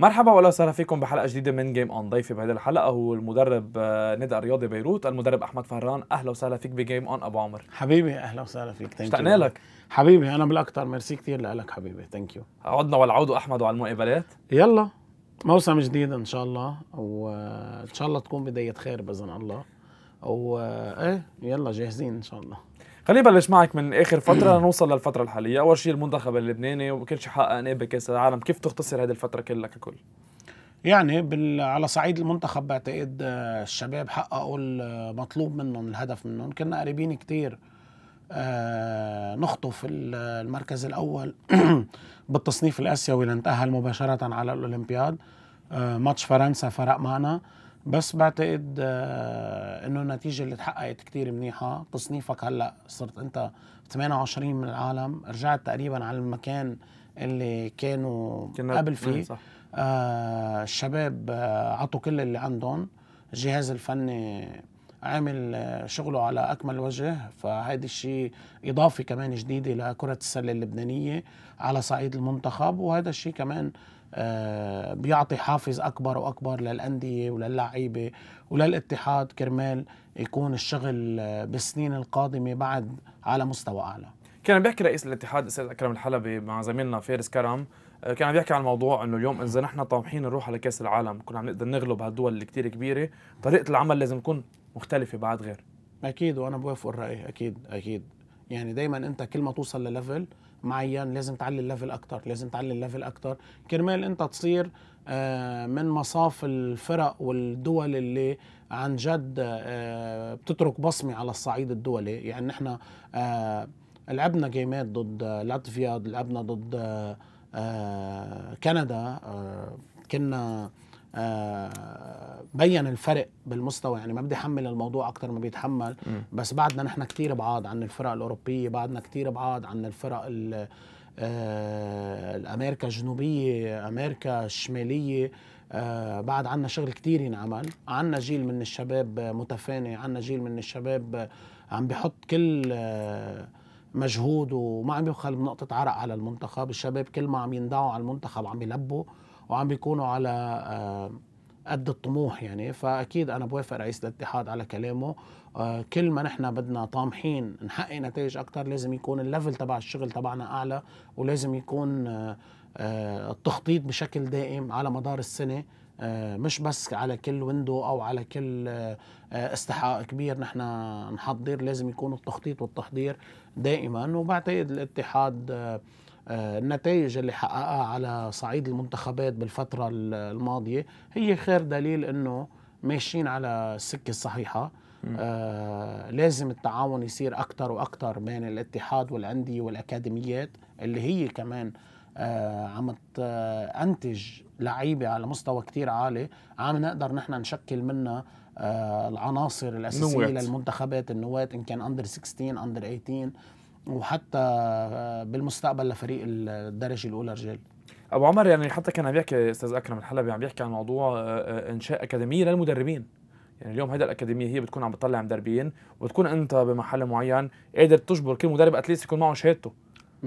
مرحبا ولا وسهلا فيكم بحلقه جديده من جيم اون ضيفي بهذه الحلقه هو المدرب آه، ندى الرياضي بيروت المدرب احمد فهران اهلا وسهلا فيك بجيم اون ابو عمر حبيبي اهلا وسهلا فيك اشتقنا لك حبيبي انا بالاكثر ميرسي كثير لك حبيبي ثانك يو عدنا والعود احمد وعلى المقابلات إيه؟ يلا موسم جديد ان شاء الله وان شاء الله تكون بدايه خير باذن الله و ايه يلا جاهزين ان شاء الله خليني بلش معك من اخر فتره لنوصل للفتره الحاليه اول شيء المنتخب اللبناني وكل شيء حققناه بكاس العالم كيف تختصر هذه الفتره كلها ككل يعني بال... على صعيد المنتخب بعتقد آه، الشباب حققوا المطلوب منهم الهدف منهم كنا قريبين كتير آه نخطف المركز الاول بالتصنيف الاسيوي اللي مباشره على الاولمبياد آه ماتش فرنسا فرق معنا بس بعتقد آه، انه النتيجه اللي تحققت كتير منيحه تصنيفك هلا صرت انت 28 من العالم رجعت تقريبا على المكان اللي كانوا كنا قبل فيه إيه، صح. آه الشباب آه، عطوا كل اللي عندهم الجهاز الفني عامل آه، شغله على اكمل وجه فهذا الشيء اضافه كمان جديده لكره السله اللبنانيه على صعيد المنتخب وهذا الشيء كمان آه، بيعطي حافز اكبر واكبر للانديه وللعيبه وللاتحاد كرمال يكون الشغل آه، بالسنين القادمه بعد على مستوى اعلى. كان عم بيحكي رئيس الاتحاد الاستاذ اكرم الحلبي مع زميلنا فارس كرم آه، كان عم يحكي عن الموضوع انه اليوم اذا نحن طامحين نروح على كاس العالم كنا عم نقدر نغلب هالدول اللي كثير كبيره طريقه العمل لازم تكون مختلفه بعد غير اكيد وانا بوافق الراي اكيد اكيد يعني دائما انت كل ما توصل لليفل معين لازم تعلي الليفل اكتر لازم تعلي الليفل اكتر كرمال انت تصير آه، من مصاف الفرق والدول اللي عن جد آه، بتترك بصمه على الصعيد الدولي يعني نحن آه، لعبنا جيمات ضد لاتفيا لعبنا ضد كندا كنا آه، بين الفرق بالمستوى يعني ما بدي حمل الموضوع اكثر ما بيتحمل بس بعدنا نحن كثير بعاد عن الفرق الاوروبيه بعدنا كثير بعاد عن الفرق آه، الامريكا الجنوبيه امريكا الشماليه آه، بعد عنا شغل كتير ينعمل عنا جيل من الشباب متفاني عنا جيل من الشباب عم بحط كل مجهود وما عم يبخل بنقطة عرق على المنتخب الشباب كل ما عم يندعوا على المنتخب عم يلبوا وعم بيكونوا على آه، قد الطموح يعني فاكيد انا بوافق رئيس الاتحاد على كلامه آه، كل ما نحن بدنا طامحين نحقق نتائج اكثر لازم يكون الليفل تبع الشغل تبعنا اعلى ولازم يكون آه، التخطيط بشكل دائم على مدار السنه مش بس على كل ويندو او على كل استحقاق كبير نحن نحضر لازم يكون التخطيط والتحضير دائما وبعتقد الاتحاد آه، النتائج اللي حققها على صعيد المنتخبات بالفترة الماضية هي خير دليل أنه ماشيين على السكة الصحيحة آه لازم التعاون يصير أكثر وأكثر بين الاتحاد والأندية والأكاديميات اللي هي كمان آه عم تنتج لعيبة على مستوى كتير عالي عم نقدر نحن نشكل منها آه العناصر الأساسية للمنتخبات النواة إن كان أندر 16 أندر 18 وحتى بالمستقبل لفريق الدرجه الاولى رجال ابو عمر يعني حتى كان عم يحكي استاذ اكرم الحلبي عم يحكي عن موضوع آه، آه، انشاء اكاديميه للمدربين يعني اليوم هيدا الاكاديميه هي بتكون عم بتطلع مدربين وتكون انت بمحل معين قادر تجبر كل مدرب اتليست يكون معه شهادته 100% 100%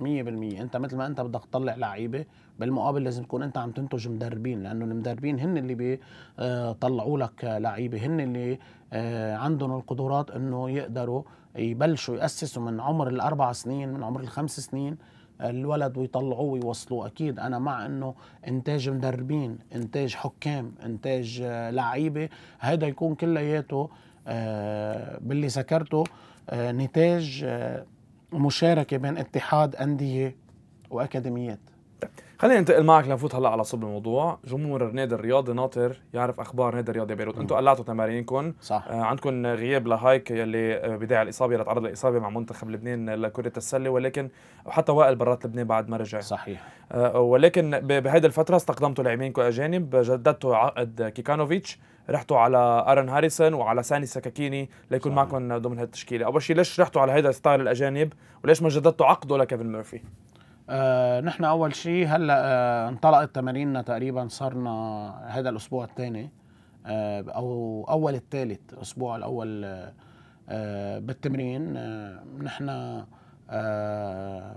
انت مثل ما انت بدك تطلع لعيبه بالمقابل لازم تكون انت عم تنتج مدربين لانه المدربين هن اللي بيطلعوا آه، لك لعيبه هن اللي عندهم القدرات انه يقدروا يبلشوا يأسسوا من عمر الأربع سنين من عمر الخمس سنين الولد ويطلعوه ويوصلوه اكيد انا مع انه انتاج مدربين انتاج حكام انتاج آه، لعيبه هذا يكون كلياته آه، باللي ذكرته آه، نتاج مشاركه بين اتحاد انديه واكاديميات خلينا ننتقل معك لنفوت هلا على صلب الموضوع، جمهور النادي الرياضي ناطر يعرف اخبار نادي الرياضي بيروت، انتم قلعتوا تمارينكم صح آه عندكم غياب لهايك يلي آه، بداية الاصابه اللي تعرض لاصابه مع منتخب لبنان لكرة السلة ولكن وحتى وائل برات لبنان بعد ما رجع صحيح آه ولكن بهيدي الفترة استقدمتوا لاعبينكم اجانب، جددتوا عقد كيكانوفيتش رحتوا على ارن هاريسون وعلى ساني سكاكيني ليكون معكم ضمن هالتشكيله، اول شيء ليش رحتوا على هيدا ستايل الاجانب وليش ما جددتوا عقده لكيفن ميرفي؟ آه نحن اول شيء هلا آه انطلقت تماريننا تقريبا صرنا هذا الاسبوع الثاني آه او اول الثالث الاسبوع الاول آه،, آه بالتمرين آه نحن آه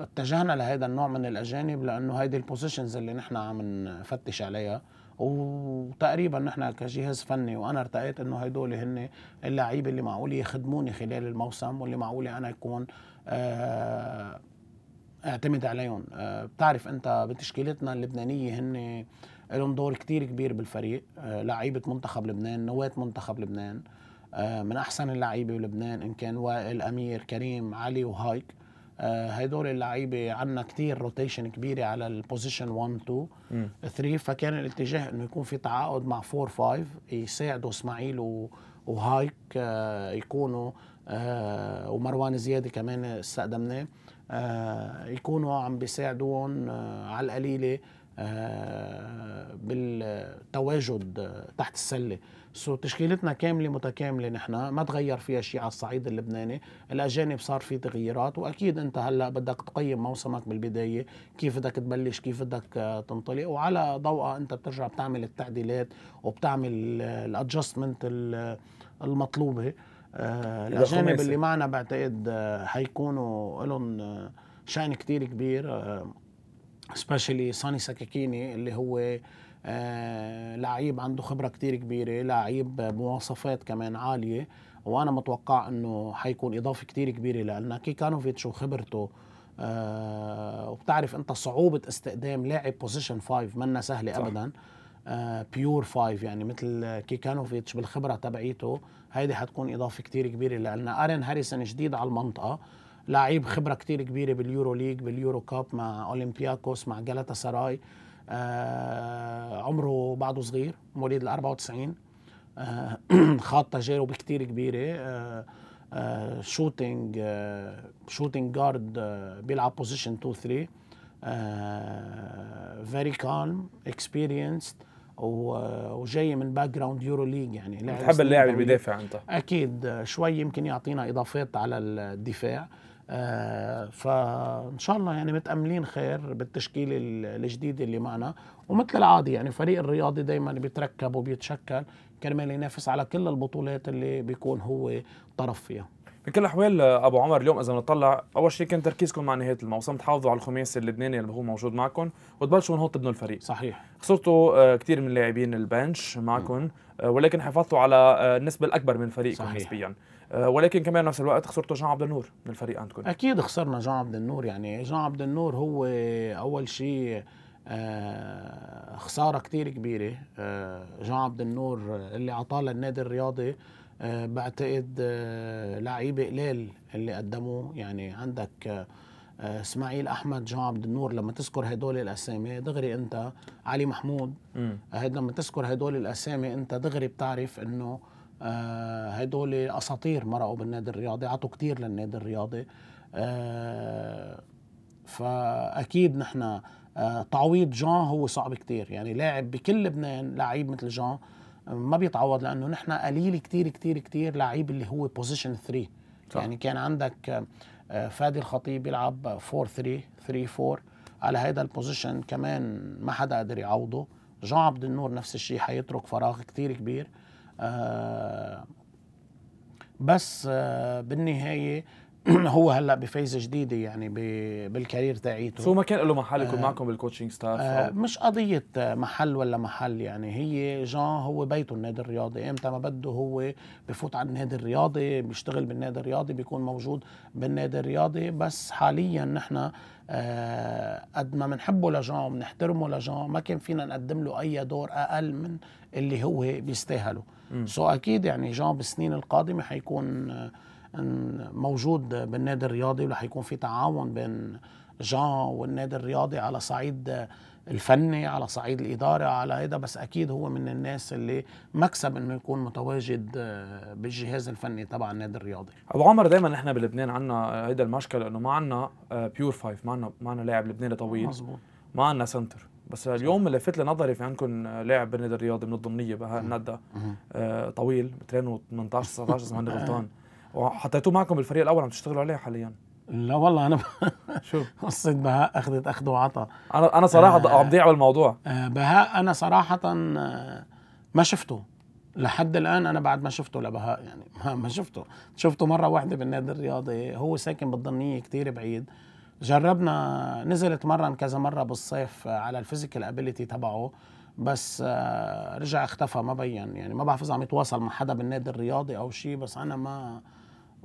اتجهنا لهذا النوع من الاجانب لانه هيدي البوزيشنز اللي نحن عم نفتش عليها وتقريبا نحن كجهاز فني وانا ارتقيت انه هدول هن اللعيبه اللي معقول يخدموني خلال الموسم واللي معقول انا يكون آه اعتمد عليهم آه، بتعرف انت بتشكيلتنا اللبنانيه هن لهم دور كتير كبير بالفريق آه، لعيبه منتخب لبنان نواه منتخب لبنان آه، من احسن اللعيبه بلبنان ان كان وائل امير كريم علي وهايك هدول اللعيبه عندنا كتير روتيشن كبيره على البوزيشن 1 2 3 فكان الاتجاه انه يكون في تعاقد مع 4 5 يساعدوا اسماعيل وهايك يكونوا ومروان زياده كمان استخدمناه آه، يكونوا عم بيساعدون آه، على القليله آه، بالتواجد تحت السله سو تشكيلتنا كامله متكامله نحن ما تغير فيها شيء على الصعيد اللبناني الاجانب صار في تغييرات واكيد انت هلا بدك تقيم موسمك بالبدايه كيف بدك تبلش كيف بدك تنطلق وعلى ضوء انت بترجع بتعمل التعديلات وبتعمل الادجستمنت المطلوبه آه، الاجانب اللي معنا بعتقد آه، حيكونوا لهم آه، شان كتير كبير سبيشلي ساني سكاكيني اللي هو لعيب عنده خبره كتير كبيره لعيب بمواصفات كمان عاليه وانا متوقع انه حيكون اضافه كتير كبيره لنا كيكانوفيتش وخبرته آه وبتعرف انت صعوبه استقدام لاعب بوزيشن 5 منا سهله ابدا صح. بيور آه، فايف يعني مثل كيكانوفيتش بالخبره تبعيته هيدي حتكون اضافه كتير كبيره لنا ارن هاريسون جديد على المنطقه لعيب خبره كتير كبيره باليورو ليج باليورو كاب مع اولمبياكوس مع جالاتا سراي آه، عمره بعده صغير مواليد ال 94 خاض تجارب كتير كبيره شوتينج شوتينج جارد بيلعب بوزيشن 2 3 فيري كالم اكسبيرينسد وجاي من باك جراوند يورو ليج يعني بتحب اللاعب اللي بيدافع انت اكيد شوي يمكن يعطينا اضافات على الدفاع آه، فان شاء الله يعني متاملين خير بالتشكيل الجديد اللي معنا ومثل العادي يعني فريق الرياضي دائما بيتركب وبيتشكل كرمال ينافس على كل البطولات اللي بيكون هو طرف فيها بكل الاحوال آه، ابو عمر اليوم اذا بنطلع اول شيء كان تركيزكم مع نهايه الموسم تحافظوا على الخماسي اللبناني اللي هو موجود معكم وتبلشوا من هون تبنوا الفريق صحيح خسرتوا آه، كثير من لاعبين البنش معكم آه، ولكن حافظتوا على النسبه الاكبر من فريقكم صحيح. نسبيا ولكن كمان نفس الوقت خسرتوا جان عبد النور من الفريق عندكم اكيد خسرنا جان عبد النور يعني جان عبد النور هو اول شيء خساره كثير كبيره جان عبد النور اللي عطاه للنادي الرياضي آه، بعتقد آه، لعيبه قلال اللي قدموه يعني عندك آه، اسماعيل احمد جان عبد النور لما تذكر هدول الاسامي دغري انت علي محمود هيدا لما تذكر هدول الاسامي انت دغري بتعرف انه هدول اساطير مرقوا بالنادي الرياضي عطوا كتير للنادي الرياضي فاكيد نحن تعويض جان هو صعب كتير يعني لاعب بكل لبنان لعيب مثل جان ما بيتعوض لانه نحن قليل كتير كتير كتير لعيب اللي هو بوزيشن 3 صح. يعني كان عندك آه، فادي الخطيب بيلعب 4 3 3 4 على هذا البوزيشن كمان ما حدا قدر يعوضه جون عبد النور نفس الشيء حيترك فراغ كتير كبير آه، بس آه، بالنهايه هو هلا بفيز جديده يعني بالكارير تاعيته شو ما كان له محل يكون آه معكم بالكوتشنج ستاف آه مش قضيه محل ولا محل يعني هي جان هو بيته النادي الرياضي امتى ما بده هو بفوت على النادي الرياضي بيشتغل بالنادي الرياضي بيكون موجود بالنادي الرياضي بس حاليا نحن آه قد ما بنحبه لجان وبنحترمه لجان ما كان فينا نقدم له اي دور اقل من اللي هو بيستاهله سو اكيد يعني جان بالسنين القادمه حيكون آه موجود بالنادي الرياضي ورح يكون في تعاون بين جان والنادي الرياضي على صعيد الفني على صعيد الإدارة على هذا بس أكيد هو من الناس اللي مكسب إنه يكون متواجد بالجهاز الفني تبع النادي الرياضي أبو عمر دائما إحنا بلبنان عنا هيدا المشكل إنه ما عنا بيور فايف ما عنا ما عنا لاعب لبناني طويل مزبوط ما عنا سنتر بس اليوم لفت لنظري نظري في عندكم لاعب بالنادي الرياضي من الضمنيه بهاء آه طويل و 18 19 اذا ماني غلطان وحطيتوه معكم بالفريق الاول عم تشتغلوا عليه حاليا لا والله انا شو قصه بهاء اخذت اخذ وعطى انا انا صراحه آه عم ضيع بالموضوع آه بهاء انا صراحه آه، ما شفته لحد الان انا بعد ما شفته لبهاء يعني ما, ما شفته شفته مره واحده بالنادي الرياضي هو ساكن بالضنيه كتير بعيد جربنا نزل اتمرن كذا مره بالصيف آه، على الفيزيكال ابيليتي تبعه بس آه، رجع اختفى ما بين يعني ما بعرف اذا عم يتواصل مع حدا بالنادي الرياضي او شيء بس انا ما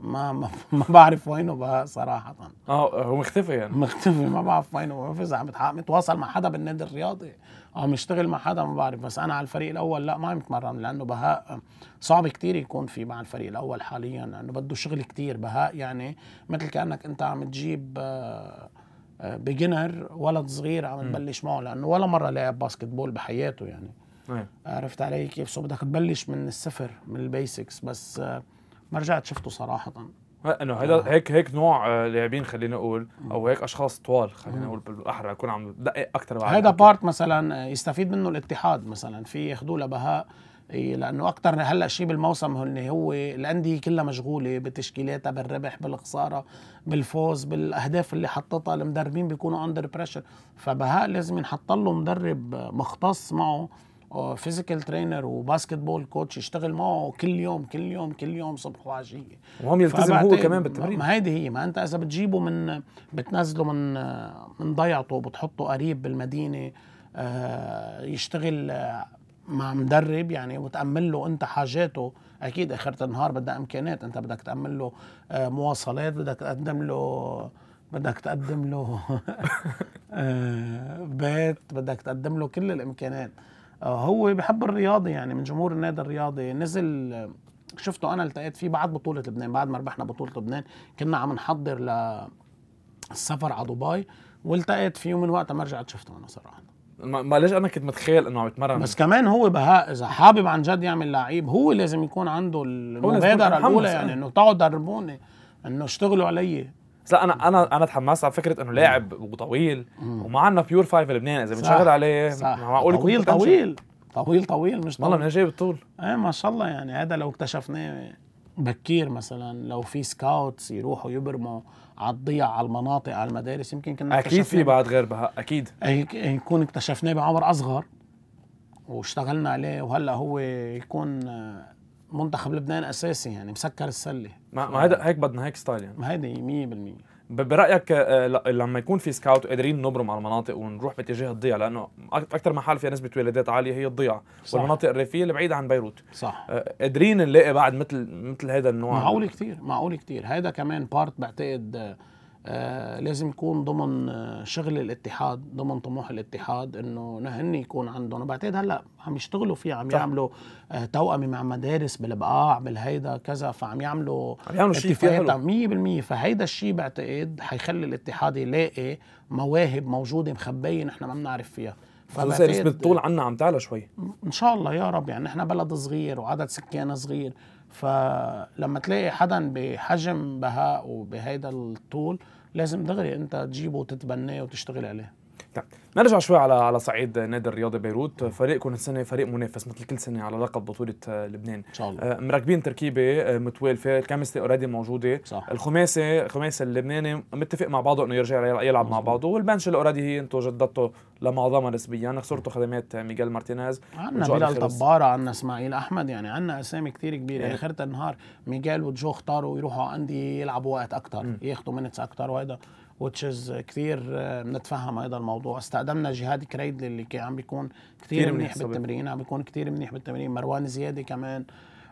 ما ما, ما بعرف وينه بقى صراحه اه هو مختفي يعني مختفي ما بعرف وينه وحافظ عم متواصل مع حدا بالنادي الرياضي او مشتغل مع حدا ما بعرف بس انا على الفريق الاول لا ما عم يتمرن لانه بهاء صعب كتير يكون في مع الفريق الاول حاليا لانه بده شغل كتير بهاء يعني مثل كانك انت عم تجيب بيجنر آه، ولد صغير عم تبلش معه لانه ولا مره لعب باسكت بول بحياته يعني عرفت علي كيف سو بدك تبلش من الصفر من البيسكس بس آه ما رجعت شفته صراحه انه آه. هذا هيك هيك نوع آه، لاعبين خلينا نقول او هيك اشخاص طوال خلينا نقول بالاحرى يكون عم دقق اكثر هذا بارت مثلا يستفيد منه الاتحاد مثلا في ياخذوه لبهاء لانه اكثر هلا شيء بالموسم هن هو الانديه كلها مشغوله بتشكيلاتها بالربح بالخساره بالفوز بالاهداف اللي حطتها المدربين بيكونوا اندر بريشر فبهاء لازم ينحط له مدرب مختص معه فيزيكال ترينر وباسكت بول كوتش يشتغل معه كل يوم كل يوم كل يوم صبح وعشيه وهم يلتزم هو كمان بالتمرين ما هيدي هي ما انت اذا بتجيبه من بتنزله من من ضيعته وبتحطه قريب بالمدينه آه، يشتغل آه، مع مدرب يعني وتامن له انت حاجاته اكيد اخره النهار بدها امكانيات انت بدك تامن له آه، مواصلات بدك تقدم له بدك تقدم له بيت بدك تقدم له كل الامكانيات هو بيحب الرياضي يعني من جمهور النادي الرياضي نزل شفته انا التقيت فيه بعد بطوله لبنان بعد ما ربحنا بطوله لبنان كنا عم نحضر للسفر على دبي والتقيت فيه من وقتها ما رجعت شفته انا صراحه ما ليش انا كنت متخيل انه عم يتمرن بس كمان هو بهاء اذا حابب عن جد يعمل لعيب هو لازم يكون عنده المبادره الاولى يعني انه تعوا دربوني انه اشتغلوا علي لا انا انا انا تحمست على فكره انه لاعب وطويل ومعنا بيور فايف لبنان اذا بنشغل عليه صح معقول طويل طويل طويل طويل مش طويل والله من جايب الطول ايه ما شاء الله يعني هذا لو اكتشفناه بكير مثلا لو في سكاوتس يروحوا يبرموا على الضيع على المناطق على المدارس يمكن كنا اكيد في بعد غير بهاء اكيد إيه، يكون اكتشفناه بعمر اصغر واشتغلنا عليه وهلا هو يكون منتخب لبنان اساسي يعني مسكر السله ما هيدا هيك بدنا هيك ستايل يعني ما هيدي 100% برايك آه، لما يكون في سكاوت قادرين نبرم على المناطق ونروح باتجاه الضيع لانه اكثر محل فيها نسبه ولادات عاليه هي صح. والمناطق الريفيه اللي بعيده عن بيروت صح آه، قادرين نلاقي بعد مثل مثل هذا النوع معقول كثير معقول كثير هذا كمان بارت بعتقد آه، آه، لازم يكون ضمن آه، شغل الاتحاد ضمن طموح الاتحاد انه نهني يكون عندهم وبعتقد بعتقد هلا عم يشتغلوا فيه عم يعملوا آه، توأمي مع مدارس بالبقاع بالهيدا كذا فعم يعملوا عم يعملوا شيء فيه 100% فهيدا الشيء بعتقد حيخلي الاتحاد يلاقي مواهب موجوده مخبيه نحن ما بنعرف فيها خلص نسبة الطول عنا عم تعلى شوي ان شاء الله يا رب يعني نحن بلد صغير وعدد سكان صغير فلما تلاقي حدا بحجم بهاء وبهيدا الطول لازم دغري انت تجيبه وتتبناه وتشتغل عليه طيب نرجع شوي على على صعيد النادي الرياضي بيروت فريقكم السنه فريق منافس مثل كل سنه على لقب بطوله آه، لبنان ان شاء الله آه، مركبين تركيبه آه، متوالفه الكيمستري اوريدي موجوده صح. الخماسي الخماسي اللبناني متفق مع بعضه انه يرجع يلعب مع بعضه والبنش اللي اوريدي هي انتم جددتوا لمعظمها نسبيا خسرتوا خدمات ميغيل مارتينيز عندنا بلال طباره عندنا اسماعيل احمد يعني عندنا اسامي كثير كبيره يعني. اخره إيه. النهار ميغيل وجو اختاروا يروحوا عندي يلعبوا وقت اكثر ياخذوا منتس اكثر وهذا وتشز uh, كثير آه، بنتفهم هذا الموضوع استخدمنا جهاد كريدلي اللي كان عم بيكون كثير منيح بالتمرين عم بيكون كثير منيح بالتمرين مروان زيادة كمان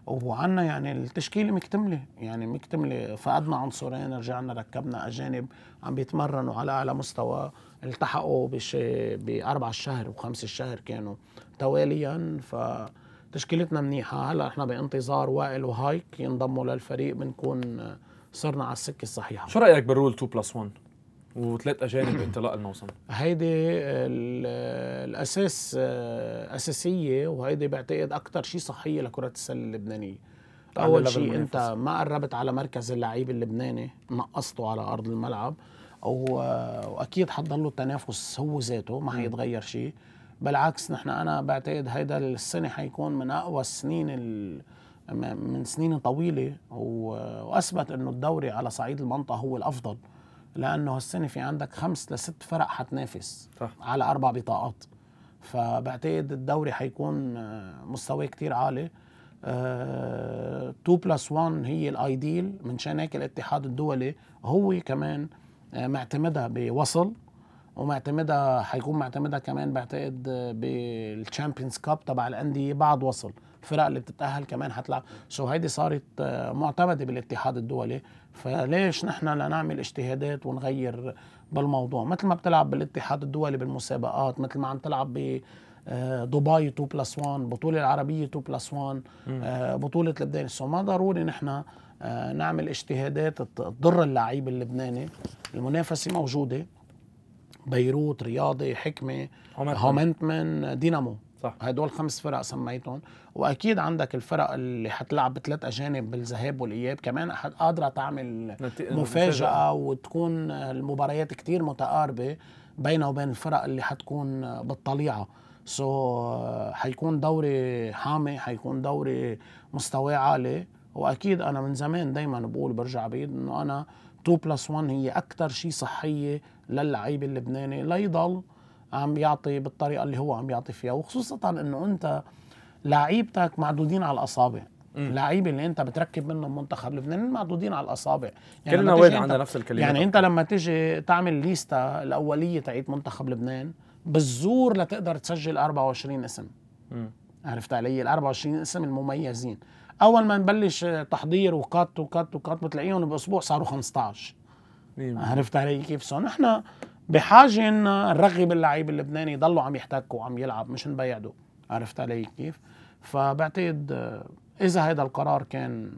وعنا يعني التشكيله مكتمله يعني مكتمله فقدنا عنصرين رجعنا ركبنا اجانب عم بيتمرنوا على اعلى مستوى التحقوا بشي باربع الشهر وخمس الشهر كانوا تواليا فتشكيلتنا منيحه هلا احنا بانتظار وائل وهايك ينضموا للفريق بنكون آه، صرنا على السكه الصحيحه شو رايك بالرول 2 بلس 1 وثلاث اجانب انطلاق الموسم هيدي الاساس آه، اساسيه وهيدي بعتقد اكثر شيء صحيه لكره السله اللبنانيه اول شيء انت ما قربت على مركز اللعيب اللبناني نقصته على ارض الملعب او آه، واكيد حتضل له التنافس هو ذاته ما حيتغير شيء بالعكس نحن انا بعتقد هيدا السنه حيكون من اقوى السنين من سنين طويله واثبت انه الدوري على صعيد المنطقه هو الافضل لانه هالسنه في عندك خمس لست فرق حتنافس صح. على اربع بطاقات فبعتقد الدوري حيكون آه، مستواه كتير عالي 2 بلس 1 هي الايديل منشان هيك الاتحاد الدولي هو كمان آه، معتمدها بوصل ومعتمدها حيكون معتمدها كمان بعتقد آه، بالتشامبيونز كاب تبع الانديه بعد وصل الفرق اللي بتتاهل كمان هتلعب سو هيدي صارت آه، معتمده بالاتحاد الدولي فليش نحن لا نعمل اجتهادات ونغير بالموضوع مثل ما بتلعب بالاتحاد الدولي بالمسابقات مثل ما عم تلعب ب آه، دبي 2 بلس 1 بطولة العربية 2 بلس 1 آه، بطولة لبنان سو ما ضروري نحن نعمل اجتهادات تضر اللعيب اللبناني المنافسة موجودة بيروت رياضي حكمة هومنتمن دينامو صح هدول خمس فرق سميتهم واكيد عندك الفرق اللي حتلعب بثلاث اجانب بالذهاب والاياب كمان قادره تعمل مفاجاه وتكون المباريات كتير متقاربه بينها وبين الفرق اللي حتكون بالطليعه سو so, حيكون دوري حامي حيكون دوري مستواه عالي واكيد انا من زمان دائما بقول برجع بعيد انه انا 2 بلس 1 هي اكثر شيء صحيه للعيب اللبناني ليضل عم يعطي بالطريقه اللي هو عم يعطي فيها وخصوصا انه انت لعيبتك معدودين على الاصابع اللعيبه اللي انت بتركب منهم منتخب لبنان معدودين على الاصابع يعني كلنا وين عندنا نفس الكلمه يعني انت لما تيجي تعمل ليستا الاوليه تاعت منتخب لبنان بالزور لتقدر تسجل 24 اسم م. عرفت علي ال 24 اسم المميزين اول ما نبلش تحضير وكات وكات وكات بتلاقيهم باسبوع صاروا 15 إيه. عرفت علي كيف سو نحن بحاجه ان نرغب اللعيب اللبناني يضلوا عم يحتكوا وعم يلعب مش نبيعدوا عرفت علي كيف؟ فبعتقد اذا هذا القرار كان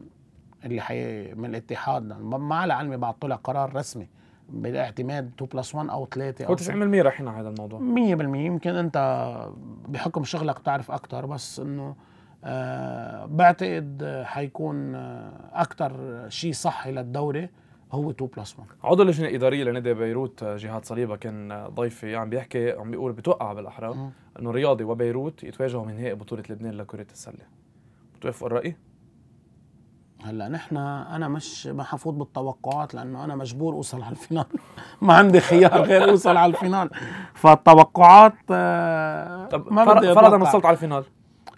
اللي حي من الاتحاد مع علمي بعد طلع قرار رسمي بالاعتماد 2 بلس 1 او 3 او 90% رح على هذا الموضوع 100% يمكن انت بحكم شغلك تعرف اكثر بس انه آه بعتقد حيكون اكثر شيء صحي للدوري هو 2 بلس 1 عضو اللجنه الاداريه لنادي بيروت آه، جهاد صليبه كان آه، ضيفي عم بيحكي عم بيقول بتوقع بالاحرى انه رياضي وبيروت يتواجهوا من نهائي بطوله لبنان لكره السله بتوافقوا الراي؟ هلا نحن انا مش ما حفوت بالتوقعات لانه انا مجبور اوصل على الفينال ما عندي خيار غير اوصل على الفينال فالتوقعات آه، ما بدي فرضا وصلت على الفينال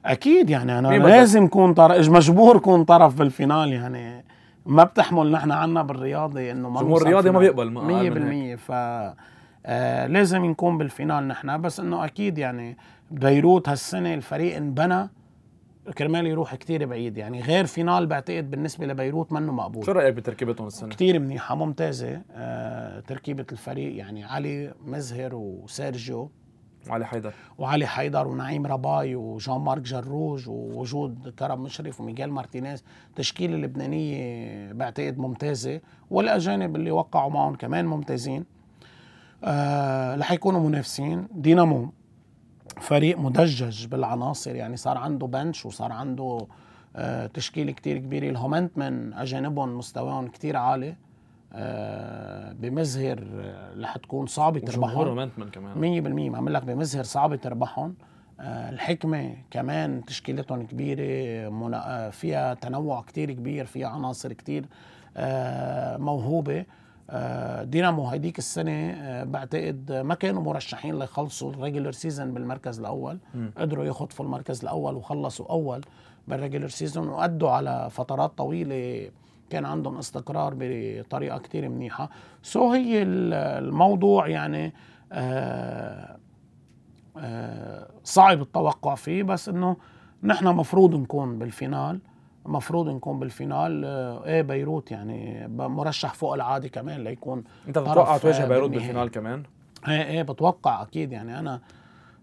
اكيد يعني انا لازم كون طرف مجبور كون طرف بالفينال يعني ما بتحمل نحن عنا بالرياضي انه ما الجمهور الرياضي ما بيقبل 100% ف آه لازم نكون بالفينال نحن بس انه اكيد يعني بيروت هالسنه الفريق انبنى كرمال يروح كتير بعيد يعني غير فينال بعتقد بالنسبة لبيروت منه مقبول شو رأيك بتركيبتهم السنة؟ كتير منيحة ممتازة آه تركيبة الفريق يعني علي مزهر وسيرجيو وعلي حيدر وعلي حيدر ونعيم رباي وجان مارك جروج ووجود كرم مشرف وميغيل مارتينيز تشكيلة لبنانية بعتقد ممتازة والأجانب اللي وقعوا معهم كمان ممتازين آه رح يكونوا منافسين دينامو فريق مدجج بالعناصر يعني صار عنده بنش وصار عنده آه تشكيلة كتير كبيرة الهومنتمن أجانبهم مستواهم كتير عالي بمزهر رح تكون صعبه تربحهم 100% عم لك بمزهر صعبه آه، تربحهم الحكمة كمان تشكيلتهم كبيرة آه، فيها تنوع كتير كبير فيها عناصر كتير آه، موهوبة دينامو هيديك السنة بعتقد ما كانوا مرشحين ليخلصوا الريجولر سيزون بالمركز الأول م. قدروا يخطفوا المركز الأول وخلصوا أول بالريجولر سيزون وأدوا على فترات طويلة كان عندهم استقرار بطريقه كتير منيحه سو هي الموضوع يعني آه، آه، صعب التوقع فيه بس انه نحن مفروض نكون بالفينال مفروض نكون بالفينال آه، ايه بيروت يعني مرشح فوق العادي كمان ليكون انت بتتوقع تواجه بيروت بالفينال كمان؟ ايه ايه بتوقع اكيد يعني انا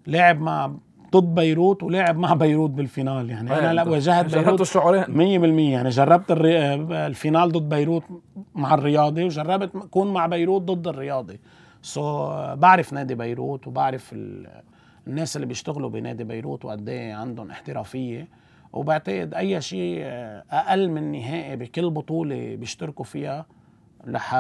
لاعب ما ضد بيروت ولعب مع بيروت بالفينال يعني انا أيوة، لا واجهت بيروت الشعورين 100% يعني جربت الفينال ضد بيروت مع الرياضي وجربت كون مع بيروت ضد الرياضي سو بعرف نادي بيروت وبعرف الناس اللي بيشتغلوا بنادي بيروت وقد ايه عندهم احترافيه وبعتقد اي شيء اقل من نهائي بكل بطوله بيشتركوا فيها رح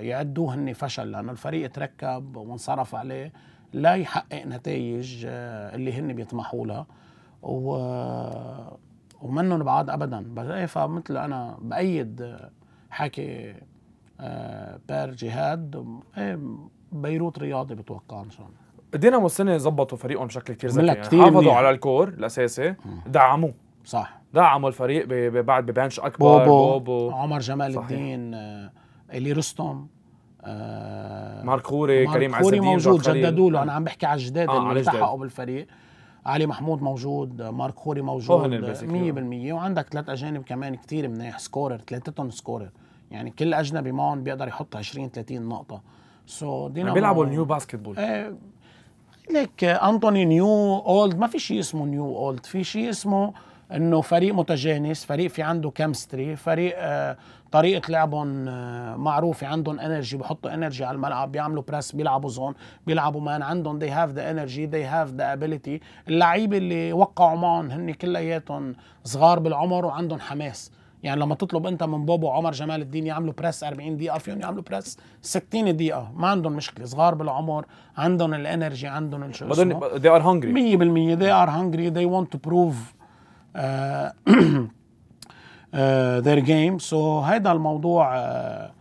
يعدوه هن فشل لانه الفريق تركب وانصرف عليه لا يحقق نتائج آه، اللي هن بيطمحوا لها و ومنهم بعاد ابدا بس فمثل انا بايد آه، حكي آه، بير جهاد إيه، بيروت رياضي بتوقع ان شاء الله دينامو السنه ظبطوا فريقهم بشكل كثير ذكي يعني حافظوا على الكور الاساسي دعموه صح دعموا الفريق بعد ببنش اكبر بوبو, بوبو. عمر جمال صحيح. الدين اللي رستم آه مارك خوري كريم عز موجود جددوا له انا عم بحكي على الجداد آه اللي التحقوا بالفريق علي محمود موجود مارك خوري موجود 100% وعندك ثلاث اجانب كمان كثير منيح سكورر ثلاثتهم سكورر يعني كل اجنبي معهم بيقدر يحط 20 30 نقطه سو so بيلعبوا نيو باسكتبول ايه ليك آه، انطوني نيو اولد ما في شيء اسمه نيو اولد في شيء اسمه انه فريق متجانس فريق في عنده كيمستري فريق آه، طريقه لعبهم آه، معروفه عندهم انرجي بحطوا انرجي على الملعب بيعملوا بريس بيلعبوا زون بيلعبوا مان عندهم دي هاف ذا انرجي دي هاف ذا ابيليتي اللعيبه اللي وقعوا معهم هن كلياتهم صغار بالعمر وعندهم حماس يعني لما تطلب انت من بوبو وعمر جمال الدين يعملوا بريس 40 دقيقه فيهم يعملوا بريس 60 دقيقه ما عندهم مشكله صغار بالعمر عندهم الانرجي عندهم شو اسمه they are hungry 100% they are hungry they want to prove ذير جيم سو هذا الموضوع آه،,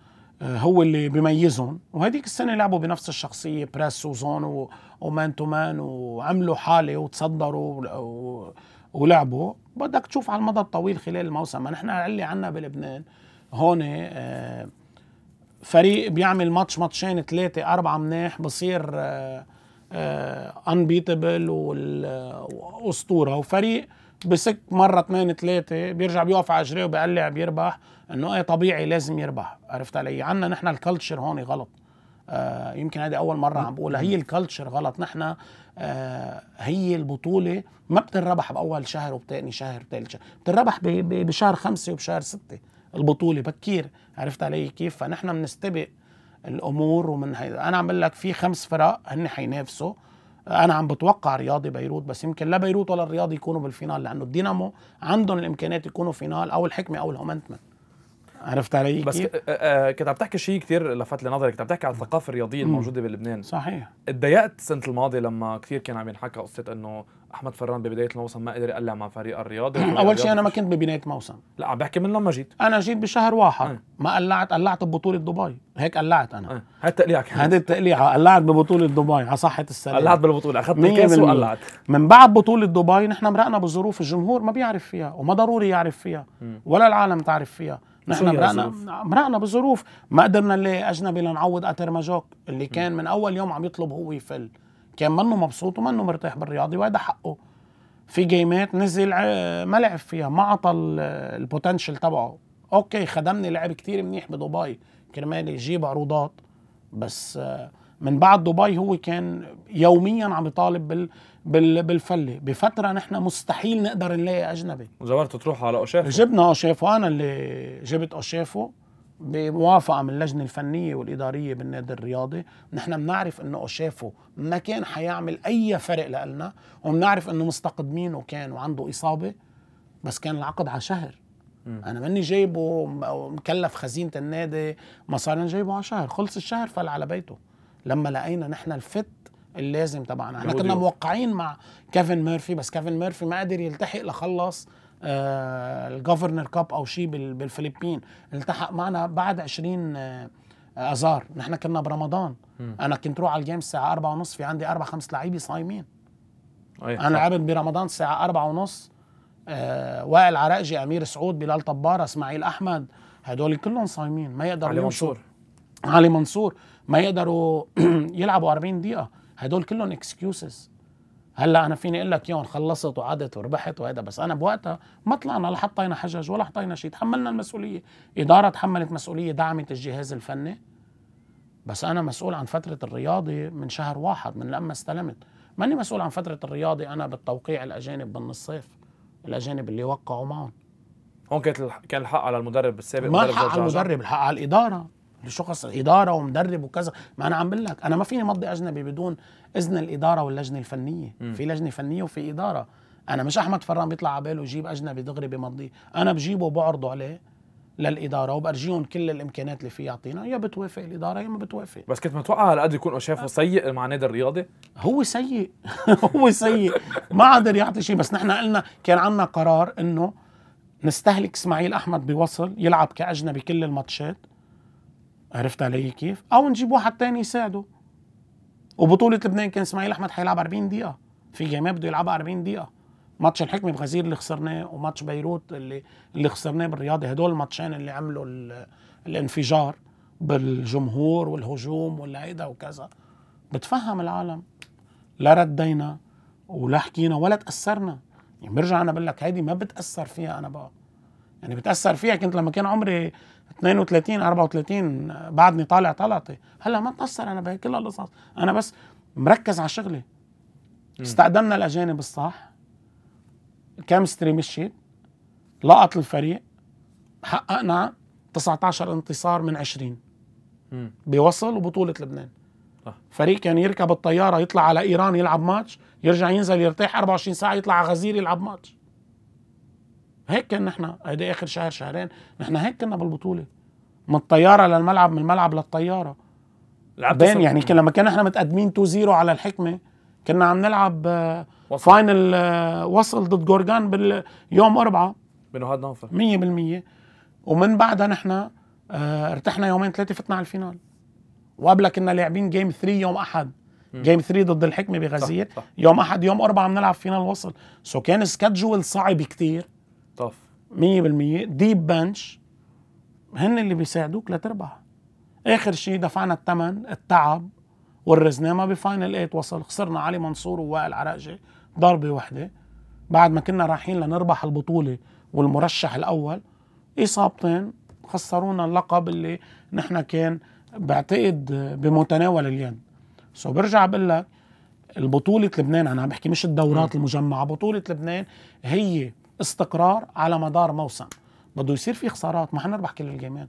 آه هو اللي بيميزهم وهديك السنه لعبوا بنفس الشخصيه بريس وزون ومان تو مان وعملوا حاله وتصدروا ولعبوا بدك تشوف على المدى الطويل خلال الموسم ما نحن اللي عنا بلبنان هون آه، فريق بيعمل ماتش ماتشين ثلاثه اربعه مناح بصير انبيتبل آه، واسطوره وفريق بسك مره اثنين ثلاثه بيرجع بيوقف على اجريه وبيقلع بيربح انه ايه طبيعي لازم يربح عرفت علي عنا نحن الكلتشر هون غلط آه يمكن هذه اول مره عم بقولها هي الكلتشر غلط نحن آه هي البطوله ما بتنربح باول شهر وبتاني شهر وبتالت شهر بتنربح بشهر خمسة وبشهر ستة البطوله بكير عرفت علي كيف فنحن بنستبق الامور ومن هيدا انا عم بقول لك في خمس فرق هن حينافسوا انا عم بتوقع رياضي بيروت بس يمكن لا بيروت ولا الرياضي يكونوا بالفينال لانه الدينامو عندهم الامكانيات يكونوا فينال او الحكمه او الهومنتمنت عرفت علي بس آه، آه، كنت عم تحكي شيء كثير لفت لي نظري كنت عم تحكي عن الثقافه الرياضيه الموجوده بلبنان صحيح اتضايقت السنه الماضيه لما كثير كان عم ينحكى قصه انه احمد فران ببدايه الموسم ما قدر يقلع مع فريق الرياضي اول شيء انا ما كنت ببدايه موسم لا عم بحكي من لما جيت انا جيت بشهر واحد اه. ما قلعت قلعت ببطوله دبي هيك قلعت انا هاي التقليعه كانت التقليع التقليعه قلعت ببطوله دبي على صحه السلام قلعت بالبطوله اخذت الكاس وقلعت من بعد بطوله دبي نحن مرقنا بظروف الجمهور ما بيعرف فيها وما ضروري يعرف فيها م. ولا العالم تعرف فيها نحن مرقنا مرقنا بظروف ما قدرنا نلاقي اجنبي لنعوض ماجوك اللي كان من اول يوم عم يطلب هو يفل كان منه مبسوط ومنه مرتاح بالرياضي وهذا حقه في جيمات نزل آه، ما لعب فيها ما عطى البوتنشل تبعه اوكي خدمني لعب كتير منيح بدبي كرمال يجيب عروضات بس آه، من بعد دبي هو كان يوميا عم يطالب بال بالفله بفتره نحن مستحيل نقدر نلاقي اجنبي وجبرته تروح على اوشافو جبنا اوشافو وانا اللي جبت اوشافو بموافقه من اللجنه الفنيه والاداريه بالنادي الرياضي نحن بنعرف انه اوشافو ما كان حيعمل اي فرق لنا وبنعرف انه مستقدمينه كان وعنده اصابه بس كان العقد على شهر انا ماني جايبه مكلف خزينه النادي مصاري جايبه على شهر خلص الشهر فل على بيته لما لقينا نحن الفت اللازم طبعا احنا كنا موقعين مع كيفن ميرفي بس كيفن ميرفي ما قدر يلتحق لخلص آه الجوفرنر كاب او شيء بالفلبين التحق معنا بعد 20 آه اذار نحن كنا برمضان م. انا كنت روح على الجيم الساعه 4 ونص في عندي اربع خمس لعيبه صايمين أيه انا لعبت برمضان الساعه 4 ونص آه وائل عراقجي امير سعود بلال طباره اسماعيل احمد هدول كلهم صايمين ما يقدروا علي منصور علي منصور ما يقدروا يلعبوا 40 دقيقه هدول كلهم اكسكيوزز هلا انا فيني اقول لك يوم خلصت وعدت وربحت وهذا بس انا بوقتها ما طلعنا لا حطينا حجج ولا حطينا شيء تحملنا المسؤوليه اداره تحملت مسؤوليه دعمت الجهاز الفني بس انا مسؤول عن فتره الرياضي من شهر واحد من لما استلمت ماني مسؤول عن فتره الرياضي انا بالتوقيع الاجانب بالنص الصيف الاجانب اللي وقعوا معهم هون كانت كان الحق على المدرب السابق ما الحق على المدرب الحق على الاداره لشخص اداره ومدرب وكذا ما انا عم بقول لك انا ما فيني مضي اجنبي بدون اذن الاداره واللجنه الفنيه م. في لجنه فنيه وفي اداره انا مش احمد فران بيطلع على باله يجيب اجنبي دغري بمضيه انا بجيبه وبعرضه عليه للاداره وبرجيهم كل الامكانيات اللي فيه يعطينا يا بتوافق الاداره يا ما بتوافق بس كنت متوقع هالقد يكون شايفه أه. سيء مع نادي الرياضي هو سيء هو سيء ما قادر يعطي شيء بس نحن قلنا كان عندنا قرار انه نستهلك اسماعيل احمد بوصل يلعب كاجنبي كل الماتشات عرفت علي إيه كيف؟ او نجيب واحد تاني يساعده وبطولة لبنان كان اسماعيل احمد حيلعب 40 دقيقة في جامعة بده يلعبها 40 دقيقة ماتش الحكمة بغزير اللي خسرناه وماتش بيروت اللي اللي خسرناه بالرياضي هدول الماتشين اللي عملوا الانفجار بالجمهور والهجوم والعيدة وكذا بتفهم العالم لا ردينا ولا حكينا ولا تأثرنا يعني برجع انا بقول لك هيدي ما بتأثر فيها انا بقى يعني بتأثر فيها كنت لما كان عمري 32 34 بعدني طالع طلعتي هلا ما تقصر انا بهي كل القصص انا بس مركز على شغلي استخدمنا الاجانب الصح الكيمستري مشيت لقط الفريق حققنا 19 انتصار من 20 بوصل وبطوله لبنان صح. فريق كان يركب الطياره يطلع على ايران يلعب ماتش يرجع ينزل يرتاح 24 ساعه يطلع على غزير يلعب ماتش هيك كان نحن هيدا اخر شهر شهرين نحن هيك كنا بالبطوله من الطياره للملعب من الملعب للطياره لعبين يعني لما كنا احنا متقدمين 2 0 على الحكمه كنا عم نلعب آه، وصل. فاينل آه، وصل ضد جورجان باليوم اربعه بنهاد نوفر 100% ومن بعدها نحن آه، ارتحنا يومين ثلاثه فتنا على الفينال وقبلها كنا لاعبين جيم 3 يوم احد مم. جيم 3 ضد الحكمه بغزير صح صح. يوم احد يوم اربعه عم نلعب فينال وصل سو كان سكادجول صعب كتير طف 100% ديب بنش هن اللي بيساعدوك لتربح اخر شيء دفعنا الثمن التعب ورزناه بفاينل 8 وصل خسرنا علي منصور ووائل عراقجي ضربه وحده بعد ما كنا رايحين لنربح البطوله والمرشح الاول اصابتين خسرونا اللقب اللي نحن كان بعتقد بمتناول اليد سو برجع بقول لك البطولة لبنان انا عم بحكي مش الدورات المجمعة بطولة لبنان هي استقرار على مدار موسم بده يصير في خسارات ما حنربح كل الجيمين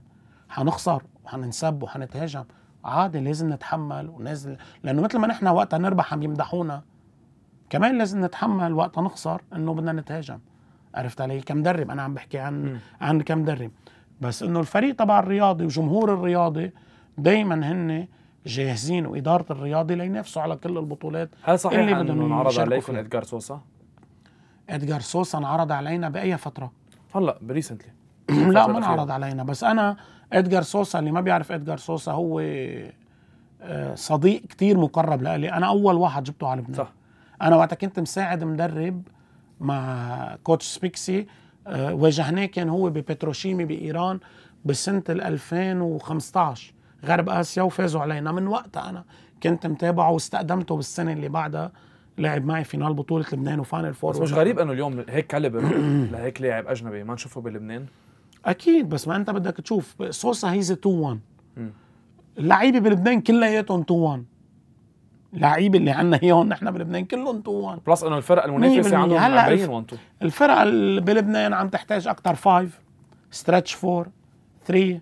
حنخسر وحننسب وحنتهاجم عادي لازم نتحمل ونازل لانه مثل ما نحن وقتها نربح عم يمدحونا كمان لازم نتحمل وقتها نخسر انه بدنا نتهاجم عرفت علي كمدرب انا عم بحكي عن م. عن كمدرب بس انه الفريق تبع الرياضي وجمهور الرياضي دائما هن جاهزين واداره الرياضي لينافسوا على كل البطولات هل صحيح اللي بدهم انه عليكم ادجار سوسا؟ ادجار سوسا انعرض علينا باي فتره هلا بريسنتلي لا ما انعرض علينا بس انا ادجار سوسا اللي ما بيعرف ادجار سوسا هو آه، صديق كتير مقرب لإلي انا اول واحد جبته على لبنان صح انا وقتها كنت مساعد مدرب مع كوتش سبيكسي آه، واجهناه كان هو ببتروشيمي بايران بسنه 2015 غرب اسيا وفازوا علينا من وقتها انا كنت متابعه واستقدمته بالسنه اللي بعدها لعب معي فينال بطوله لبنان وفاينل فور بس مش غريب انه اليوم هيك كاليبر لهيك لاعب اجنبي ما نشوفه بلبنان اكيد بس ما انت بدك تشوف سوسا هيز 2 1 اللعيبه بلبنان كلياتهم 2 1 اللعيبه اللي عندنا هيهم نحن بلبنان كلهم 2 1 بلس انه الفرق المنافسه عندهم هلا 1 2 الفرق بلبنان عم تحتاج اكثر 5 ستريتش 4 3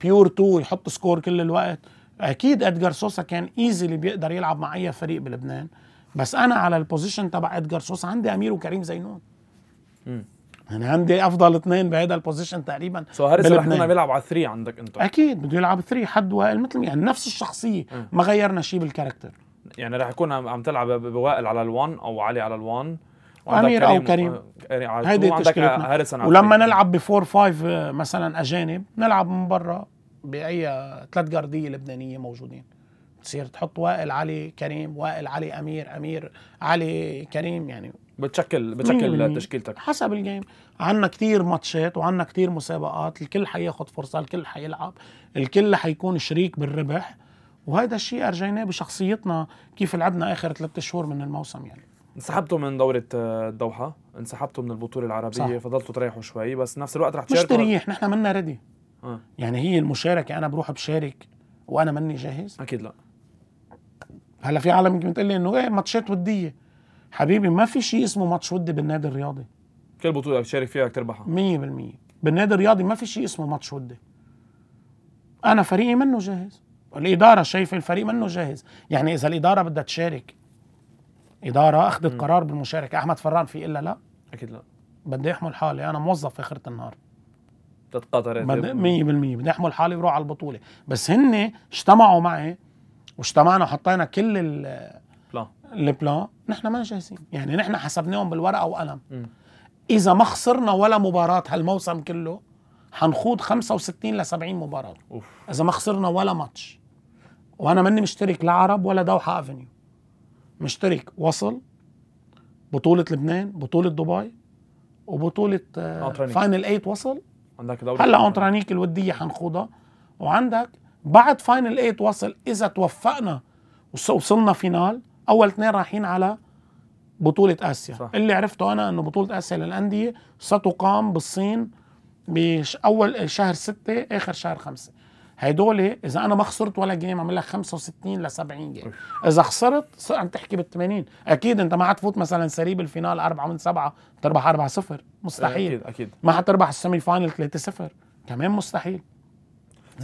بيور 2 يحط سكور كل الوقت اكيد ادجار سوسا كان ايزي اللي بيقدر يلعب مع اي فريق بلبنان بس انا على البوزيشن تبع ادجار سوسا عندي امير وكريم زينون امم انا يعني عندي افضل اثنين بهذا البوزيشن تقريبا سو هاريس رح يكون بيلعب على 3 عندك انت اكيد بده يلعب 3 حد وائل مثل يعني نفس الشخصيه مم. ما غيرنا شيء بالكاركتر يعني رح يكون عم تلعب بوائل على الوان او علي على الوان امير او كريم هيدي تشكيلتنا ولما نلعب ب 4 5 آه، مثلا اجانب نلعب من برا باي آه، ثلاث جارديه لبنانيه موجودين تصير تحط وائل علي كريم وائل علي امير امير علي كريم يعني بتشكل بتشكل تشكيلتك حسب الجيم عندنا كثير ماتشات وعندنا كثير مسابقات الكل حياخذ فرصه الكل حيلعب الكل حيكون شريك بالربح وهذا الشيء ارجيناه بشخصيتنا كيف لعبنا اخر ثلاثة شهور من الموسم يعني انسحبتوا من دورة آه، الدوحة انسحبتوا من البطولة العربية صح. فضلتوا تريحوا شوي بس نفس الوقت رح تشاركوا مش تريح نحن منا ردي آه. يعني هي المشاركة أنا بروح بشارك وأنا مني جاهز أكيد لا هلا في عالم يمكن بتقول لي انه ايه ماتشات وديه حبيبي ما في شيء اسمه ماتش ودي بالنادي الرياضي كل بطوله بتشارك فيها بتربحها 100% بالنادي الرياضي ما في شيء اسمه ماتش ودي انا فريقي منه جاهز الاداره شايفه الفريق منه جاهز يعني اذا الاداره بدها تشارك اداره اخذت قرار بالمشاركه احمد فران في الا لا اكيد لا بدي احمل حالي انا موظف اخره النهار تتقاطر 100% بدي احمل حالي وروح على البطوله بس هن اجتمعوا معي واجتمعنا وحطينا كل البلان البلان نحن ما جاهزين يعني نحن حسبناهم بالورقه وقلم اذا ما خسرنا ولا مباراه هالموسم كله حنخوض 65 ل 70 مباراه أوف. اذا ما خسرنا ولا ماتش وانا مني مشترك لا عرب ولا دوحه افنيو مشترك وصل بطوله لبنان بطوله دبي وبطوله آه فاينل 8 وصل عندك دوري هلا اونترانيك الوديه حنخوضها وعندك بعد فاينل 8 وصل اذا توفقنا وصلنا فينال اول اثنين رايحين على بطولة اسيا صح. اللي عرفته انا انه بطولة اسيا للاندية ستقام بالصين باول شهر 6 اخر شهر 5 هدول اذا انا ما خسرت ولا جيم عمل لك 65 ل 70 جيم اذا خسرت عم تحكي بال 80 اكيد انت ما حتفوت مثلا سري بالفينال 4 من 7 تربح 4 0 مستحيل اكيد اكيد ما حتربح السيمي فاينل 3 0 كمان مستحيل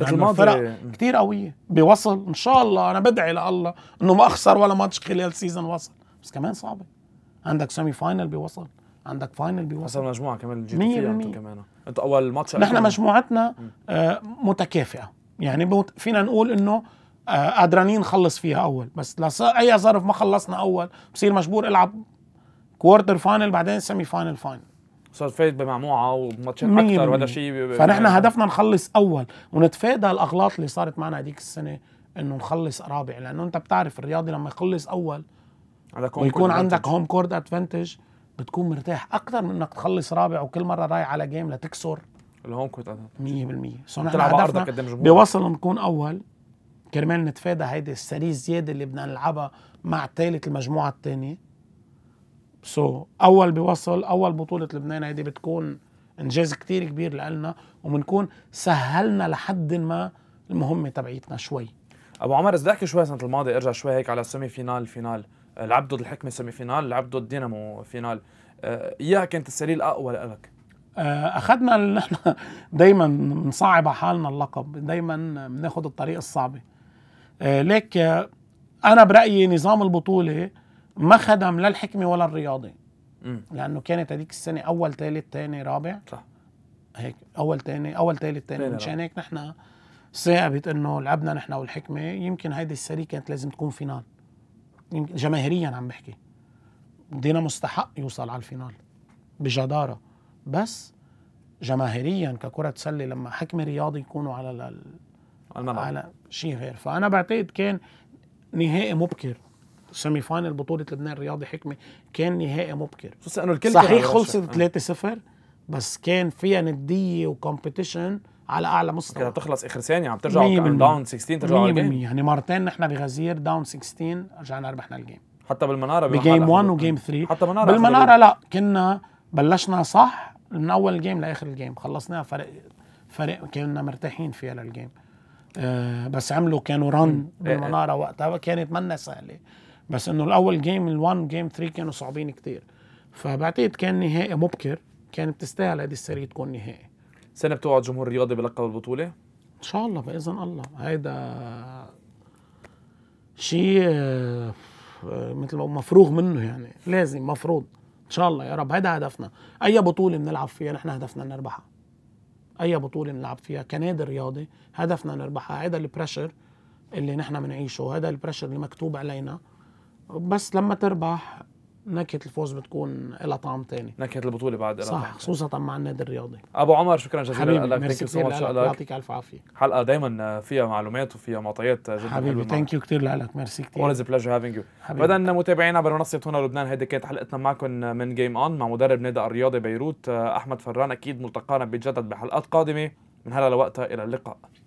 الماضي فرق كثير قويه بوصل ان شاء الله انا بدعي لله انه ما اخسر ولا ماتش خلال سيزون وصل بس كمان صعبه عندك سيمي فاينل بوصل عندك فاينل بوصل بيوصل مجموعه كمان الجي تي كمان انت اول ماتش نحن مجموعتنا آه، متكافئه يعني فينا نقول انه آه قادرانين نخلص فيها اول بس لاي ظرف ما خلصنا اول بصير مجبور العب كوارتر فاينل بعدين سيمي فاينل فاينل صار فايت بمجموعه وماتشات اكثر وهذا شيء فنحن يعني. هدفنا نخلص اول ونتفادى الاغلاط اللي صارت معنا هذيك السنه انه نخلص رابع لانه انت بتعرف الرياضي لما يخلص اول ويكون عندك هوم كورد ادفانتج بتكون مرتاح اكثر من انك تخلص رابع وكل مره رايح على جيم لتكسر الهوم كورت ادفانتج 100% سو نحن هدفنا إيه بوصل نكون اول كرمال نتفادى هيدي السري الزياده اللي بدنا نلعبها مع ثالث المجموعه الثانيه سو so, اول بوصل اول بطوله لبنان هيدي بتكون انجاز كتير كبير لنا وبنكون سهلنا لحد ما المهمه تبعيتنا شوي ابو عمر اذا احكي شوي سنه الماضي ارجع شوي هيك على السيمي فينال فينال آه، لعب ضد الحكمه سيمي فينال لعب ضد دينامو فينال آه، اياها كانت السليل اقوى لك آه، اخذنا نحن دائما بنصعب على حالنا اللقب دائما بناخذ الطريق الصعبه ليك انا برايي نظام البطوله ما خدم لا الحكمة ولا الرياضة لانه كانت هذيك السنه اول ثالث ثاني رابع صح هيك اول ثاني اول ثالث ثاني مشان هيك نحن ثابت انه لعبنا نحن والحكمه يمكن هيدي السري كانت لازم تكون فينال جماهيريا عم بحكي دينا مستحق يوصل على الفينال بجداره بس جماهيريا ككره سله لما حكم رياضي يكونوا على الملعب على شيء غير فانا بعتقد كان نهائي مبكر سيمي فاينل بطوله لبنان الرياضي حكمه كان نهائي مبكر صحيح خلصت 3-0 آه. بس كان فيها نديه وكومبيتيشن على اعلى مستوى كده تخلص اخر ثانيه عم ترجعوا داون 16 ترجعوا على يعني مرتين نحن بغزير داون 16 رجعنا ربحنا الجيم حتى بالمناره بجيم 1 وجيم 3 حتى بالمناره بالمناره لا كنا بلشنا صح من اول الجيم لاخر الجيم خلصناها فرق فرق كنا مرتاحين فيها للجيم آه بس عملوا كانوا رن إيه، إيه. بالمناره وقتها كانت منا سهله بس انه الاول جيم ال1 جيم 3 كانوا صعبين كتير فبعتقد كان نهائي مبكر كان بتستاهل هذه السيري تكون نهائي سنه بتوعد جمهور الرياضي بلقب البطوله ان شاء الله باذن الله هيدا شيء آه، مثل ما مفروغ منه يعني لازم مفروض ان شاء الله يا رب هيدا هدفنا اي بطوله بنلعب فيها نحن هدفنا نربحها اي بطوله بنلعب فيها كنادي رياضي هدفنا نربحها هيدا البريشر اللي نحن بنعيشه هذا البريشر اللي مكتوب علينا بس لما تربح نكهه الفوز بتكون لها طعم تاني نكهه البطوله بعد صح خصوصا مع النادي الرياضي ابو عمر شكرا جزيلا لك ثانك يو سو ماتش يعطيك الف عافيه حلقه دائما فيها معلومات وفيها معطيات جدا حبيبي ثانك يو كثير لك ميرسي كثير اولز بليجر هافينج يو اذا متابعينا عبر منصه هنا لبنان هيدي كانت حلقتنا معكم من جيم اون مع مدرب نادي الرياضي بيروت احمد فران اكيد ملتقانا بجدد بحلقات قادمه من هلا لوقتها الى اللقاء